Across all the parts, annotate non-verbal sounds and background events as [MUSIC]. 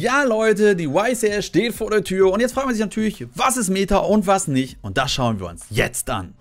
Ja Leute, die YCS steht vor der Tür und jetzt fragen wir sich natürlich, was ist Meta und was nicht und das schauen wir uns jetzt an.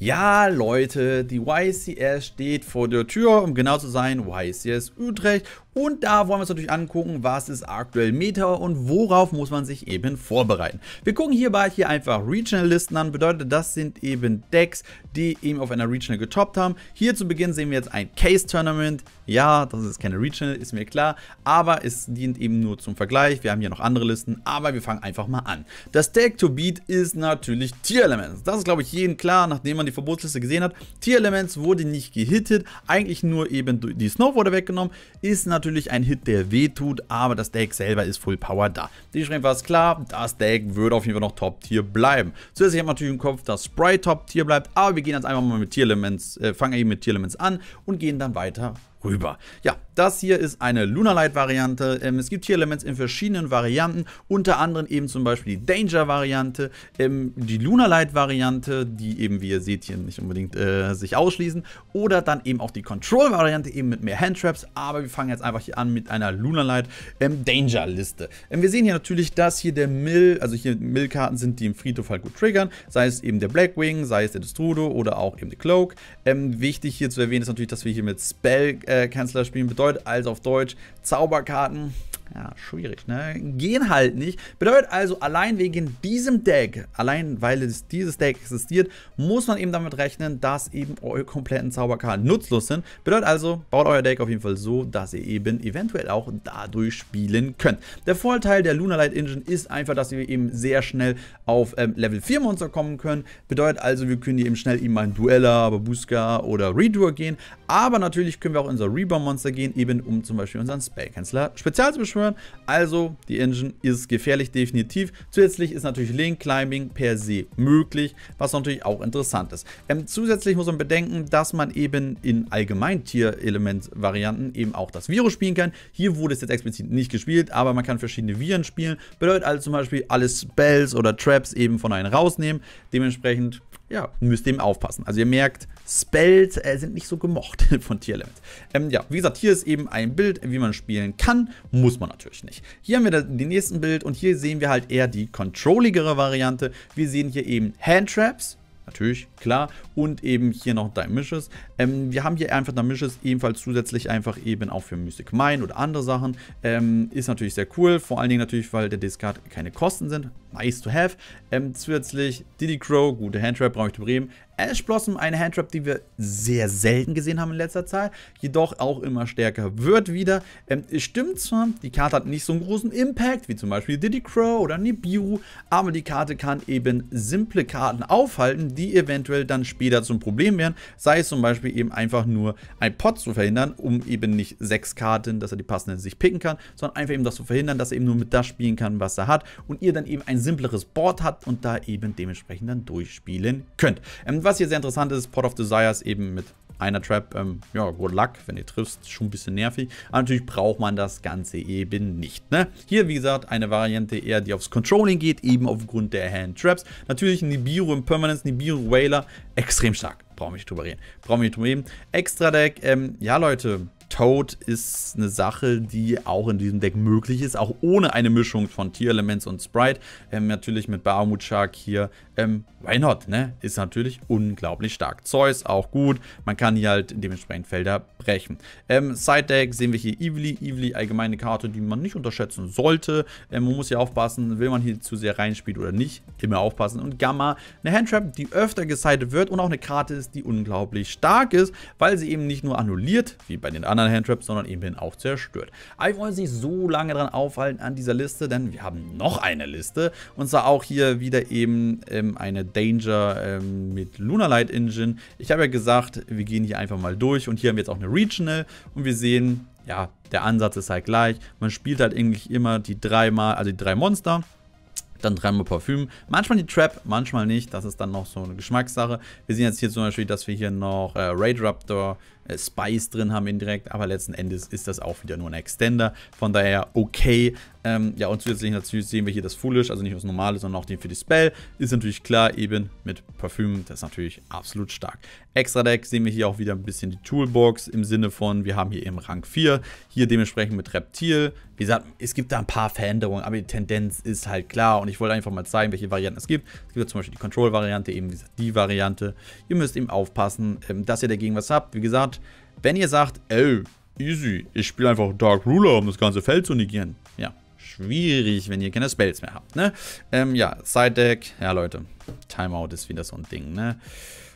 Ja, Leute, die YCS steht vor der Tür, um genau zu sein, YCS Utrecht und da wollen wir uns natürlich angucken, was ist aktuell Meta und worauf muss man sich eben vorbereiten. Wir gucken hierbei hier einfach Regional-Listen an. Bedeutet, das sind eben Decks, die eben auf einer Regional getoppt haben. Hier zu Beginn sehen wir jetzt ein Case-Tournament. Ja, das ist keine Regional, ist mir klar. Aber es dient eben nur zum Vergleich. Wir haben hier noch andere Listen, aber wir fangen einfach mal an. Das Deck to beat ist natürlich Tier Elements. Das ist, glaube ich, jedem klar, nachdem man die Verbotsliste gesehen hat. Tier Elements wurde nicht gehittet. Eigentlich nur eben die Snow wurde weggenommen. Ist natürlich natürlich ein Hit, der wehtut, aber das Deck selber ist Full Power da. Dementsprechend war es klar, das Deck wird auf jeden Fall noch Top Tier bleiben. Zuerst habe wir natürlich im Kopf, dass Sprite Top Tier bleibt, aber wir gehen jetzt einfach mal mit Tier Elements, äh, fangen eben mit Tier Elements an und gehen dann weiter rüber. Ja, das hier ist eine Lunarlight-Variante. Ähm, es gibt hier Elements in verschiedenen Varianten, unter anderem eben zum Beispiel die Danger-Variante, ähm, die Lunarlight-Variante, die eben, wie ihr seht, hier nicht unbedingt äh, sich ausschließen, oder dann eben auch die Control-Variante, eben mit mehr Handtraps, aber wir fangen jetzt einfach hier an mit einer Lunarlight ähm, Danger-Liste. Ähm, wir sehen hier natürlich, dass hier der Mill, also hier Mill-Karten sind, die im Friedhof halt gut triggern, sei es eben der Blackwing, sei es der Destrudo oder auch eben der Cloak. Ähm, wichtig hier zu erwähnen ist natürlich, dass wir hier mit Spell- äh, äh, Kanzler spielen bedeutet, also auf Deutsch Zauberkarten ja, schwierig, ne? Gehen halt nicht. Bedeutet also, allein wegen diesem Deck, allein weil es, dieses Deck existiert, muss man eben damit rechnen, dass eben eure kompletten Zauberkarten nutzlos sind. Bedeutet also, baut euer Deck auf jeden Fall so, dass ihr eben eventuell auch dadurch spielen könnt. Der Vorteil der Lunar Light Engine ist einfach, dass wir eben sehr schnell auf ähm, Level 4 Monster kommen können. Bedeutet also, wir können hier eben schnell eben mal in Duella, Babuska oder Redur gehen. Aber natürlich können wir auch in unser Reborn Monster gehen, eben um zum Beispiel unseren Spellkanzler spezial zu beschwören zerstören. Also die Engine ist gefährlich, definitiv. Zusätzlich ist natürlich Link Climbing per se möglich, was natürlich auch interessant ist. Ähm, zusätzlich muss man bedenken, dass man eben in allgemeintier element varianten eben auch das Virus spielen kann. Hier wurde es jetzt explizit nicht gespielt, aber man kann verschiedene Viren spielen. Bedeutet also zum Beispiel alle Spells oder Traps eben von einem rausnehmen. Dementsprechend ja, müsst eben aufpassen. Also ihr merkt, Spells äh, sind nicht so gemocht [LAUGHS] von Tierlimit. Ähm, ja, wie gesagt, hier ist eben ein Bild, wie man spielen kann. Muss man natürlich nicht. Hier haben wir den nächsten Bild und hier sehen wir halt eher die controlligere Variante. Wir sehen hier eben Handtraps, natürlich, klar. Und eben hier noch Damishes. Ähm, wir haben hier einfach Damishes ebenfalls zusätzlich einfach eben auch für Mystic Mine oder andere Sachen. Ähm, ist natürlich sehr cool, vor allen Dingen natürlich, weil der Discard keine Kosten sind nice to have. Ähm, zusätzlich Diddy Crow, gute Handtrap, brauche ich zu Bremen. Ash Blossom, eine Handtrap, die wir sehr selten gesehen haben in letzter Zeit, jedoch auch immer stärker wird wieder. Ähm, stimmt zwar, die Karte hat nicht so einen großen Impact, wie zum Beispiel Diddy Crow oder Nibiru, aber die Karte kann eben simple Karten aufhalten, die eventuell dann später zum Problem werden, sei es zum Beispiel eben einfach nur ein Pot zu verhindern, um eben nicht sechs Karten, dass er die passenden sich picken kann, sondern einfach eben das zu verhindern, dass er eben nur mit das spielen kann, was er hat und ihr dann eben ein simpleres Board hat und da eben dementsprechend dann durchspielen könnt. Ähm, was hier sehr interessant ist, Port of Desires eben mit einer Trap, ähm, ja, good luck, wenn ihr triffst, schon ein bisschen nervig. Aber natürlich braucht man das Ganze eben nicht. Ne? Hier, wie gesagt, eine Variante eher, die aufs Controlling geht, eben aufgrund der Hand Traps. Natürlich Nibiru im Permanence, Nibiru Whaler, extrem stark. Brauchen wir nicht drüber reden. Brauchen wir nicht drüber reden. Extra Deck, ähm, ja Leute, Toad ist eine Sache, die auch in diesem Deck möglich ist, auch ohne eine Mischung von Tier-Elements und Sprite. Ähm, natürlich mit Bahamut Shark hier, ähm, why not, ne? Ist natürlich unglaublich stark. Zeus auch gut, man kann hier halt dementsprechend Felder brechen. Ähm, Side Deck sehen wir hier Evely, Evely allgemeine Karte, die man nicht unterschätzen sollte. Ähm, man muss hier aufpassen, will man hier zu sehr reinspielt oder nicht, immer aufpassen. Und Gamma, eine Handtrap, die öfter gesidet wird und auch eine Karte ist, die unglaublich stark ist, weil sie eben nicht nur annulliert, wie bei den anderen, anderen Handtraps, sondern eben auch zerstört. Aber wir wollen sich so lange dran aufhalten an dieser Liste, denn wir haben noch eine Liste. Und zwar auch hier wieder eben ähm, eine Danger ähm, mit Light Engine. Ich habe ja gesagt, wir gehen hier einfach mal durch und hier haben wir jetzt auch eine Regional und wir sehen, ja, der Ansatz ist halt gleich. Man spielt halt eigentlich immer die dreimal, also die drei Monster dann dreimal Parfüm. Manchmal die Trap, manchmal nicht. Das ist dann noch so eine Geschmackssache. Wir sehen jetzt hier zum Beispiel, dass wir hier noch äh, Raid Raptor, äh, Spice drin haben indirekt, aber letzten Endes ist das auch wieder nur ein Extender, von daher okay. Ähm, ja, und zusätzlich natürlich sehen wir hier das Foolish, also nicht das Normale, sondern auch den für die Spell. Ist natürlich klar, eben mit Parfüm, das ist natürlich absolut stark. Extra Deck sehen wir hier auch wieder ein bisschen die Toolbox im Sinne von, wir haben hier eben Rang 4, hier dementsprechend mit Reptil. Wie gesagt, es gibt da ein paar Veränderungen, aber die Tendenz ist halt klar und ich wollte einfach mal zeigen, welche Varianten es gibt. Es gibt ja zum Beispiel die Control-Variante, eben wie gesagt, die Variante. Ihr müsst eben aufpassen, ähm, dass ihr dagegen was habt. Wie gesagt, wenn ihr sagt, ey, easy, ich spiele einfach Dark Ruler, um das ganze Feld zu negieren. Ja, schwierig, wenn ihr keine Spells mehr habt, ne? Ähm, ja, Side Deck, ja Leute, Timeout ist wieder so ein Ding, ne?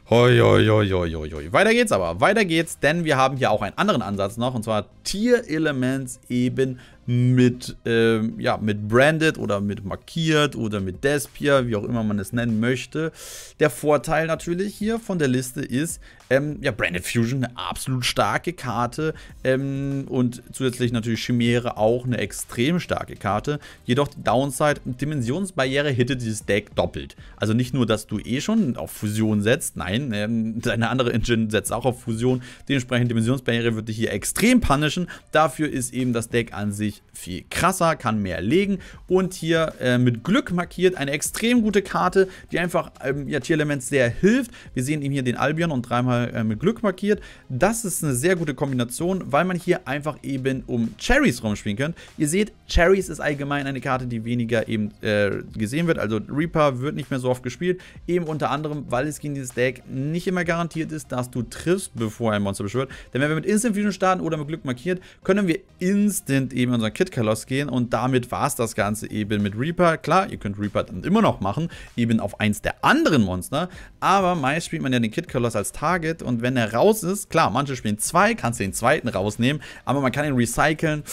Hoi, hoi, hoi, hoi, hoi. Weiter geht's aber, weiter geht's, denn wir haben hier auch einen anderen Ansatz noch, und zwar Tier Elements eben mit, äh, ja, mit Branded oder mit markiert oder mit Despia, wie auch immer man es nennen möchte. Der Vorteil natürlich hier von der Liste ist, ähm, ja, Branded Fusion eine absolut starke Karte ähm, und zusätzlich natürlich Chimäre auch eine extrem starke Karte. Jedoch die Downside, Dimensionsbarriere hittet dieses Deck doppelt. Also nicht nur, dass du eh schon auf Fusion setzt, nein, ähm, [LAUGHS] deine andere Engine setzt auch auf Fusion. Dementsprechend Dimensionsbarriere wird dich hier extrem punishen. Dafür ist eben das Deck an sich natürlich viel krasser, kann mehr legen. Und hier äh, mit Glück markiert eine extrem gute Karte, die einfach ähm, ja, Tierlements sehr hilft. Wir sehen eben hier den Albion und dreimal äh, mit Glück markiert. Das ist eine sehr gute Kombination, weil man hier einfach eben um Cherries rumspielen könnt. Ihr seht, Cherries ist allgemein eine Karte, die weniger eben äh, gesehen wird. Also Reaper wird nicht mehr so oft gespielt. Eben unter anderem, weil es gegen dieses Deck nicht immer garantiert ist, dass du triffst, bevor ein Monster beschwört. Denn wenn wir mit Instant Fusion starten oder mit Glück markiert, können wir instant eben unseren Kit Kalos gehen. Und damit war es das Ganze eben mit Reaper. Klar, ihr könnt Reaper dann immer noch machen, eben auf eins der anderen Monster. Aber meist spielt man ja den Kit Kalos als Target. Und wenn er raus ist, klar, manche spielen zwei, kannst du den zweiten rausnehmen. Aber man kann ihn recyceln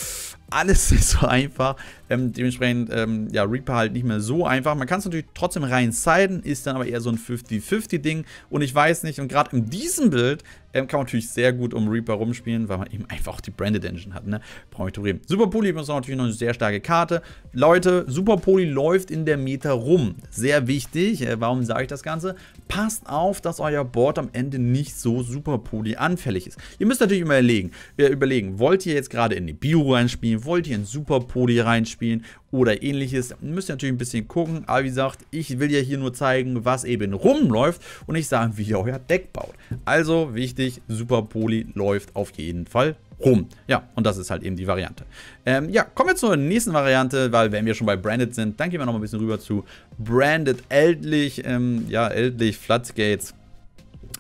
alles nicht [LAUGHS] so einfach. Ähm, dementsprechend, ähm, ja, Reaper halt nicht mehr so einfach. Man kann es natürlich trotzdem rein siden, ist dann aber eher so ein 50-50-Ding. Und ich weiß nicht, und gerade in diesem Bild ähm, kann man natürlich sehr gut um Reaper rumspielen, weil man eben einfach auch die Branded Engine hat, ne? Brauche ich zu reden. Super Poly ist natürlich noch eine sehr starke Karte. Leute, Super Poly läuft in der Meta rum. Sehr wichtig. Äh, warum sage ich das Ganze? Passt auf, dass euer Board am Ende nicht so Super Poly anfällig ist. Ihr müsst natürlich immer überlegen, äh, überlegen wollt ihr jetzt gerade in die Bio reinspielen? Wollt ihr in Super Poly reinspielen? oder ähnliches. Müsst ihr natürlich ein bisschen gucken, aber wie gesagt, ich will ja hier nur zeigen, was eben rumläuft und nicht sagen, wie ihr euer Deck baut. Also wichtig, Super Poly läuft auf jeden Fall rum. Ja, und das ist halt eben die Variante. Ähm, ja, kommen wir zur nächsten Variante, weil wenn wir schon bei Branded sind, dann gehen wir nochmal ein bisschen rüber zu Branded Eldlich, ähm, ja, Eldlich Floodgates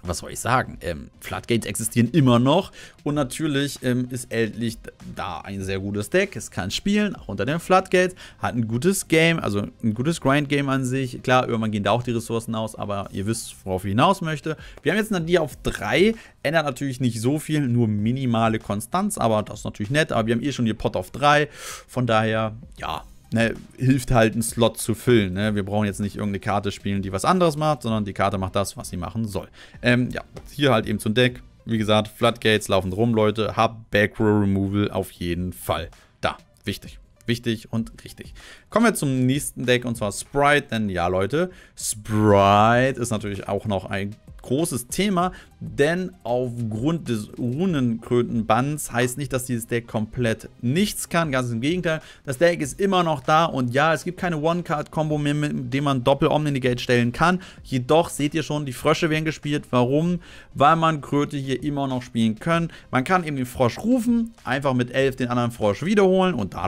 was soll ich sagen, ähm, Floodgates existieren immer noch und natürlich ähm, ist Eldlich da ein sehr gutes Deck, es kann spielen, auch unter den Floodgates, hat ein gutes Game, also ein gutes Grind-Game an sich, klar, irgendwann gehen da auch die Ressourcen aus, aber ihr wisst, worauf ich hinaus möchte. Wir haben jetzt Nadir auf 3, ändert natürlich nicht so viel, nur minimale Konstanz, aber das ist natürlich nett, aber wir haben eh schon die Pot auf 3, von daher, ja, ne, hilft halt, einen Slot zu füllen. Ne? Wir brauchen jetzt nicht irgendeine Karte spielen, die was anderes macht, sondern die Karte macht das, was sie machen soll. Ähm, ja, hier halt eben zum Deck. Wie gesagt, Floodgates laufen rum, Leute. Hab Backrow Removal auf jeden Fall da. Wichtig. Wichtig und richtig. Kommen wir zum nächsten Deck und zwar Sprite. Denn ja, Leute, Sprite ist natürlich auch noch ein großes Thema, denn aufgrund des Runenkrötenbands heißt nicht, dass dieses Deck komplett nichts kann, ganz im Gegenteil, das Deck ist immer noch da und ja, es gibt keine One-Card-Kombo mehr, mit dem man Doppel-Omnigate stellen kann, jedoch seht ihr schon, die Frösche werden gespielt, warum? Weil man Kröte hier immer noch spielen kann, man kann eben den Frosch rufen, einfach mit 11 den anderen Frosch wiederholen und da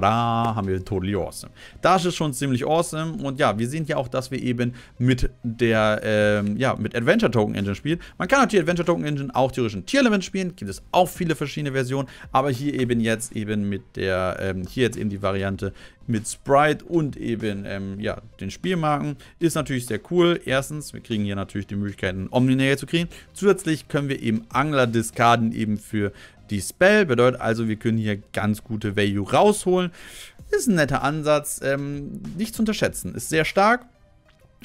haben wir Totally Awesome. Das ist schon ziemlich awesome und ja, wir sehen hier auch, dass wir eben mit der, ähm, ja, mit Adventure Token Engine spielen, man kann natürlich Adventure token der Token Engine auch theoretisch ein Tier-Element spielen. Gibt es auch viele verschiedene Versionen. Aber hier eben jetzt eben mit der, ähm, hier jetzt eben die Variante mit Sprite und eben, ähm, ja, den Spielmarken. Ist natürlich sehr cool. Erstens, wir kriegen hier natürlich die Möglichkeit, einen Omni-Nail zu kriegen. Zusätzlich können wir eben Angler-Diskarden eben für die Spell. Bedeutet also, wir können hier ganz gute Value rausholen. Ist ein netter Ansatz. Ähm, nicht zu unterschätzen. Ist sehr stark.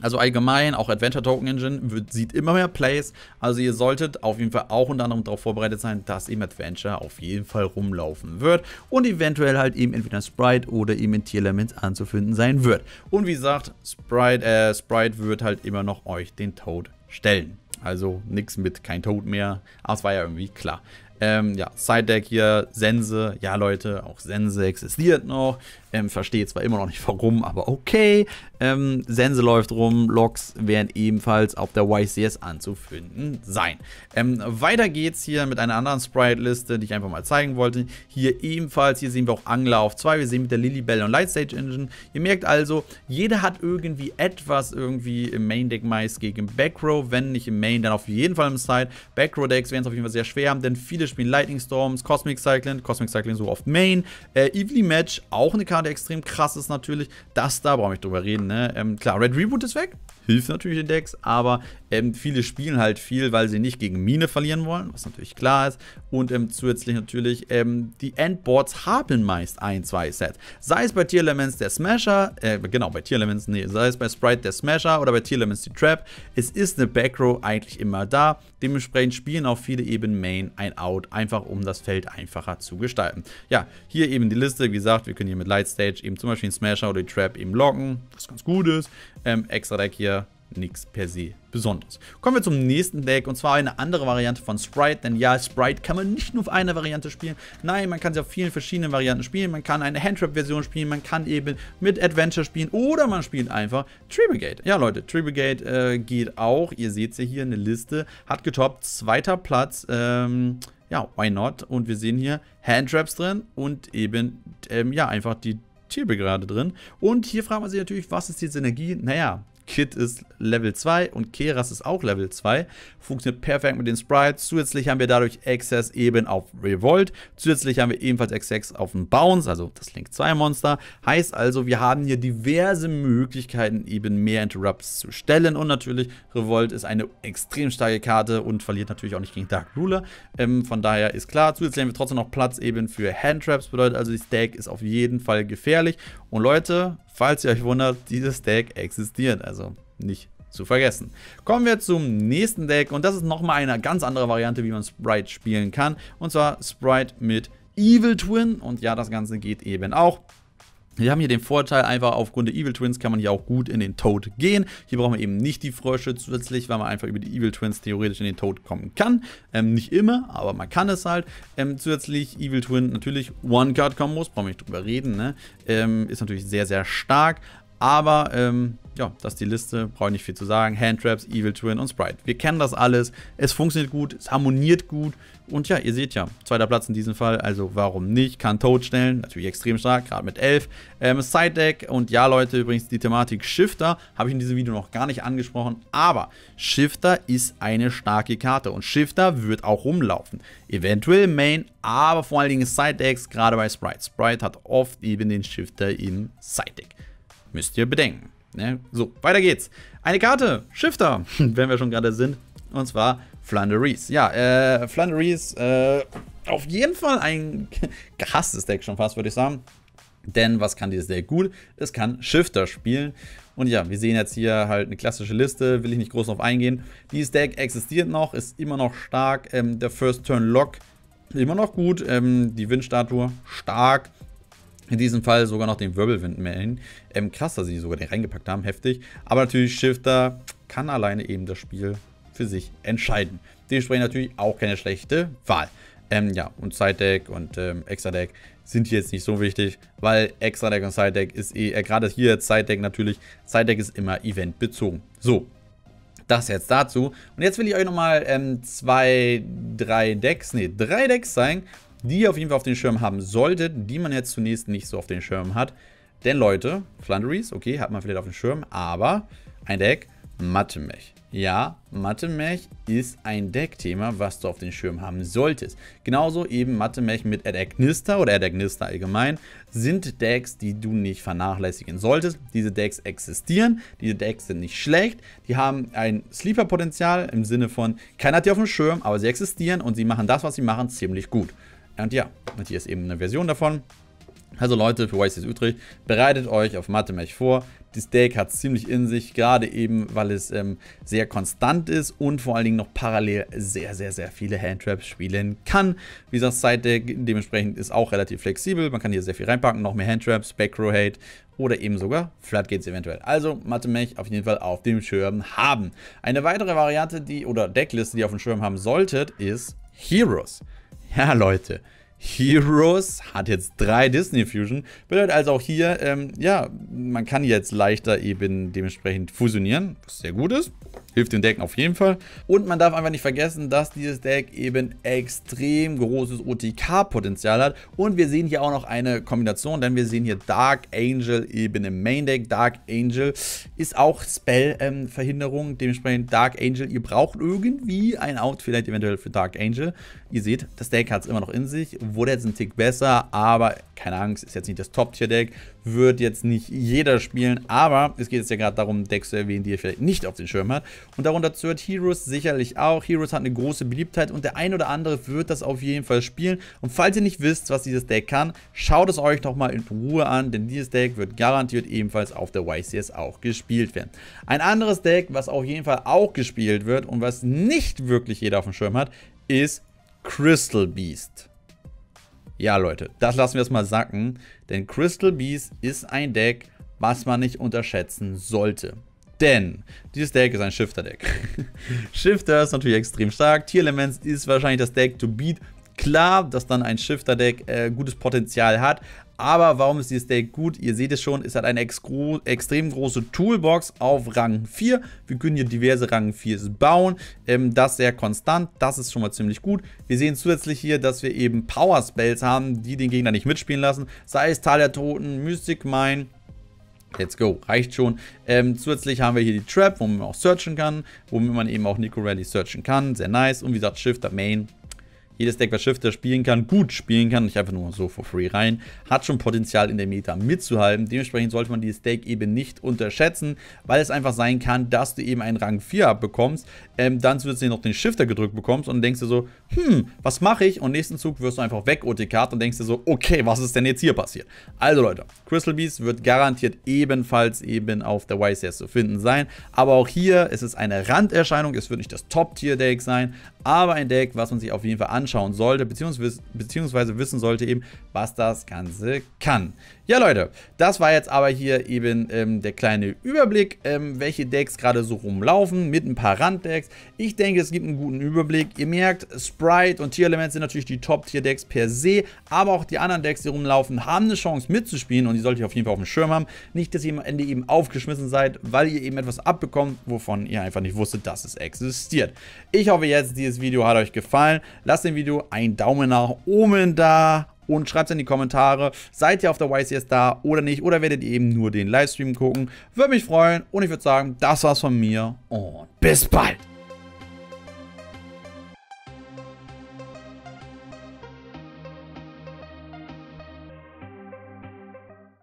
Also allgemein, auch Adventure Token Engine wird, sieht immer mehr Plays. Also ihr solltet auf jeden Fall auch unter anderem darauf vorbereitet sein, dass eben Adventure auf jeden Fall rumlaufen wird und eventuell halt eben entweder Sprite oder eben in Tier Elements anzufinden sein wird. Und wie gesagt, Sprite, äh, Sprite wird halt immer noch euch den Toad stellen. Also nichts mit kein Toad mehr, aber ah, es war ja irgendwie klar. Ähm, ja, Side Deck hier, Sense, ja Leute, auch Sense existiert noch. Ähm, verstehe zwar immer noch nicht warum, aber okay. Ähm, Sense läuft rum, Logs werden ebenfalls auf der YCS anzufinden sein. Ähm, weiter geht's hier mit einer anderen Sprite-Liste, die ich einfach mal zeigen wollte. Hier ebenfalls, hier sehen wir auch Angler auf 2, wir sehen mit der Lilybell und Lightstage Engine. Ihr merkt also, jeder hat irgendwie etwas irgendwie im Main-Deck meist gegen Backrow, wenn nicht im Main, dann auf jeden Fall im Side. Backrow-Decks werden es auf jeden Fall sehr schwer haben, denn viele spielen Lightning Storms, Cosmic Cycling, Cosmic Cycling so oft Main, äh, Evely Match, auch eine Karte, gerade extrem krass ist natürlich, das da brauche ich drüber reden. Ne? Ähm, klar, Red Reboot ist weg hilft natürlich den Decks, aber ähm, viele spielen halt viel, weil sie nicht gegen Mine verlieren wollen, was natürlich klar ist. Und ähm, zusätzlich natürlich, ähm, die Endboards haben meist ein, zwei Sets. Sei es bei Tier Elements der Smasher, äh, genau, bei Tier Elements, nee, sei es bei Sprite der Smasher oder bei Tier Elements die Trap. Es ist eine Backrow eigentlich immer da. Dementsprechend spielen auch viele eben Main ein Out, einfach um das Feld einfacher zu gestalten. Ja, hier eben die Liste, wie gesagt, wir können hier mit Lightstage eben zum Beispiel den Smasher oder die Trap eben locken, was ganz gut ist. Ähm, extra Deck hier nichts per se Besonderes. Kommen wir zum nächsten Deck und zwar eine andere Variante von Sprite, denn ja, Sprite kann man nicht nur auf einer Variante spielen, nein, man kann sie auf vielen verschiedenen Varianten spielen, man kann eine Handtrap-Version spielen, man kann eben mit Adventure spielen oder man spielt einfach Tree Brigade. Ja Leute, Tree Brigade äh, geht auch, ihr seht sie hier, in der Liste, hat getoppt, zweiter Platz, ähm, ja, why not? Und wir sehen hier Handtraps drin und eben, ähm, ja, einfach die Tierbegrade drin. Und hier fragt man sich natürlich, was ist die Synergie? Naja, Kid ist Level 2 und Keras ist auch Level 2. Funktioniert perfekt mit den Sprites. Zusätzlich haben wir dadurch Access eben auf Revolt. Zusätzlich haben wir ebenfalls Access auf den Bounce, also das Link 2 Monster. Heißt also, wir haben hier diverse Möglichkeiten, eben mehr Interrupts zu stellen. Und natürlich, Revolt ist eine extrem starke Karte und verliert natürlich auch nicht gegen Dark Ruler. Ähm, von daher ist klar, zusätzlich haben wir trotzdem noch Platz eben für Handtraps. Bedeutet also, die Stack ist auf jeden Fall gefährlich. Und Leute, Falls ihr euch wundert, dieses Deck existiert, also nicht zu vergessen. Kommen wir zum nächsten Deck und das ist nochmal eine ganz andere Variante, wie man Sprite spielen kann. Und zwar Sprite mit Evil Twin und ja, das Ganze geht eben auch wir haben hier den Vorteil, einfach aufgrund der Evil Twins kann man hier auch gut in den Toad gehen. Hier brauchen wir eben nicht die Frösche zusätzlich, weil man einfach über die Evil Twins theoretisch in den Toad kommen kann. Ähm, nicht immer, aber man kann es halt. Ähm, zusätzlich Evil Twin natürlich One-Card-Kombos, brauchen wir nicht drüber reden, ne? ähm, ist natürlich sehr, sehr stark. Aber ähm, ja, das ist die Liste, brauche ich nicht viel zu sagen. Handtraps, Evil Twin und Sprite. Wir kennen das alles, es funktioniert gut, es harmoniert gut. Und ja, ihr seht ja, zweiter Platz in diesem Fall, also warum nicht? Kann Toad stellen, natürlich extrem stark, gerade mit 11. Ähm, Side Deck und ja, Leute, übrigens die Thematik Shifter habe ich in diesem Video noch gar nicht angesprochen, aber Shifter ist eine starke Karte und Shifter wird auch rumlaufen. Eventuell Main, aber vor allen Dingen Side Decks, gerade bei Sprite. Sprite hat oft eben den Shifter im Side Deck. Müsst ihr bedenken. Ne? So, weiter geht's. Eine Karte, Shifter, [LAUGHS] wenn wir schon gerade sind. Und zwar Flanderies. Ja, äh, Flanderies, äh, auf jeden Fall ein krasstes [LAUGHS] Deck schon fast, würde ich sagen. Denn was kann dieses Deck gut? Es kann Shifter spielen. Und ja, wir sehen jetzt hier halt eine klassische Liste, will ich nicht groß drauf eingehen. Dieses Deck existiert noch, ist immer noch stark. Ähm, der First Turn Lock immer noch gut. Ähm, die Windstatue stark. In diesem Fall sogar noch den Wirbelwind melden. Ähm, krass, dass sie sogar den reingepackt haben, heftig. Aber natürlich, Shifter kann alleine eben das Spiel für sich entscheiden. Dementsprechend natürlich auch keine schlechte Wahl. Ähm, ja, und Side-Deck und ähm, Extra-Deck sind hier jetzt nicht so wichtig, weil Extra-Deck und Side-Deck ist eh, äh, gerade hier Side-Deck natürlich, Side-Deck ist immer eventbezogen. So, das jetzt dazu. Und jetzt will ich euch nochmal ähm, zwei, drei Decks, nee, drei Decks zeigen, die ihr auf jeden Fall auf den Schirm haben solltet, die man jetzt zunächst nicht so auf den Schirm hat. Denn Leute, Flandries, okay, hat man vielleicht auf dem Schirm, aber ein Deck, mathe Ja, mathe ist ein Deckthema, was du auf den Schirm haben solltest. Genauso eben mathe mit Adagnista oder Adagnista allgemein sind Decks, die du nicht vernachlässigen solltest. Diese Decks existieren, diese Decks sind nicht schlecht, die haben ein Sleeper-Potenzial im Sinne von, keiner hat die auf dem Schirm, aber sie existieren und sie machen das, was sie machen, ziemlich gut. Und ja, und hier ist eben eine Version davon. Also Leute, für YCS Utrecht, bereitet euch auf Mathemech vor. Das Deck hat es ziemlich in sich, gerade eben, weil es ähm, sehr konstant ist und vor allen Dingen noch parallel sehr, sehr, sehr viele Handtraps spielen kann. Wie gesagt, Side-Deck dementsprechend ist auch relativ flexibel. Man kann hier sehr viel reinpacken, noch mehr Handtraps, Backrow-Hate oder eben sogar Floodgates eventuell. Also Mathemech auf jeden Fall auf dem Schirm haben. Eine weitere Variante, die oder Deckliste, die ihr auf dem Schirm haben solltet, ist Heroes. Ja, Leute, Heroes hat jetzt drei Disney Fusion. Bedeutet also auch hier, ähm, ja, man kann jetzt leichter eben dementsprechend fusionieren, was sehr gut ist. Hilft den Decken auf jeden Fall. Und man darf einfach nicht vergessen, dass dieses Deck eben extrem großes OTK-Potenzial hat. Und wir sehen hier auch noch eine Kombination, denn wir sehen hier Dark Angel eben im Main Deck. Dark Angel ist auch Spell-Verhinderung. Ähm, dementsprechend Dark Angel, ihr braucht irgendwie ein Out vielleicht eventuell für Dark Angel. Ihr seht, das Deck hat es immer noch in sich wurde jetzt ein Tick besser, aber keine Angst, ist jetzt nicht das Top-Tier-Deck, wird jetzt nicht jeder spielen, aber es geht jetzt ja gerade darum, Decks zu erwähnen, die ihr vielleicht nicht auf den Schirm hat. Und darunter zählt Heroes sicherlich auch. Heroes hat eine große Beliebtheit und der ein oder andere wird das auf jeden Fall spielen. Und falls ihr nicht wisst, was dieses Deck kann, schaut es euch doch mal in Ruhe an, denn dieses Deck wird garantiert ebenfalls auf der YCS auch gespielt werden. Ein anderes Deck, was auf jeden Fall auch gespielt wird und was nicht wirklich jeder auf dem Schirm hat, ist Crystal Beast. Ja, Leute, das lassen wir es mal sacken, denn Crystal Beast ist ein Deck, was man nicht unterschätzen sollte. Denn dieses Deck ist ein Shifter-Deck. [LAUGHS] Shifter ist natürlich extrem stark. Tier Elements ist wahrscheinlich das Deck to beat. Klar, dass dann ein Shifter-Deck äh, gutes Potenzial hat, aber warum ist dieses Deck gut? Ihr seht es schon, es hat eine extrem große Toolbox auf Rang 4. Wir können hier diverse Rang 4s bauen. Ähm, das sehr konstant, das ist schon mal ziemlich gut. Wir sehen zusätzlich hier, dass wir eben Power Spells haben, die den Gegner nicht mitspielen lassen. Sei es Tal der Toten, Mystic Mine, Let's go, reicht schon. Ähm, zusätzlich haben wir hier die Trap, womit man auch searchen kann, womit man eben auch Nico Rally searchen kann. Sehr nice. Und wie gesagt, Shifter Main, jedes Deck, was Shifter spielen kann, gut spielen kann, nicht einfach nur so for free rein, hat schon Potenzial in der Meta mitzuhalten. Dementsprechend sollte man dieses Deck eben nicht unterschätzen, weil es einfach sein kann, dass du eben einen Rang 4 bekommst, ähm, dann du noch den Shifter gedrückt bekommst und denkst dir so, hm, was mache ich? Und nächsten Zug wirst du einfach weg OTK und denkst dir so, okay, was ist denn jetzt hier passiert? Also Leute, Crystal Beast wird garantiert ebenfalls eben auf der YCS zu finden sein, aber auch hier, es ist eine Randerscheinung, es wird nicht das Top-Tier-Deck sein, aber ein Deck, was man sich auf jeden Fall anschauen sollte, beziehungsweise, beziehungsweise wissen sollte eben, was das Ganze kann. Ja, Leute, das war jetzt aber hier eben ähm, der kleine Überblick, ähm, welche Decks gerade so rumlaufen, mit ein paar Randdecks. Ich denke, es gibt einen guten Überblick. Ihr merkt, Sprite und Tier-Element sind natürlich die Top-Tier-Decks per se, aber auch die anderen Decks, die rumlaufen, haben eine Chance mitzuspielen und die solltet ihr auf jeden Fall auf dem Schirm haben. Nicht, dass ihr am Ende eben aufgeschmissen seid, weil ihr eben etwas abbekommt, wovon ihr einfach nicht wusstet, dass es existiert. Ich hoffe jetzt, dieses Video hat euch gefallen. Lasst dem Video einen Daumen nach oben da und schreibt es in die Kommentare. Seid ihr auf der YCS da oder nicht? Oder werdet ihr eben nur den Livestream gucken? Würde mich freuen und ich würde sagen, das war's von mir und bis bald!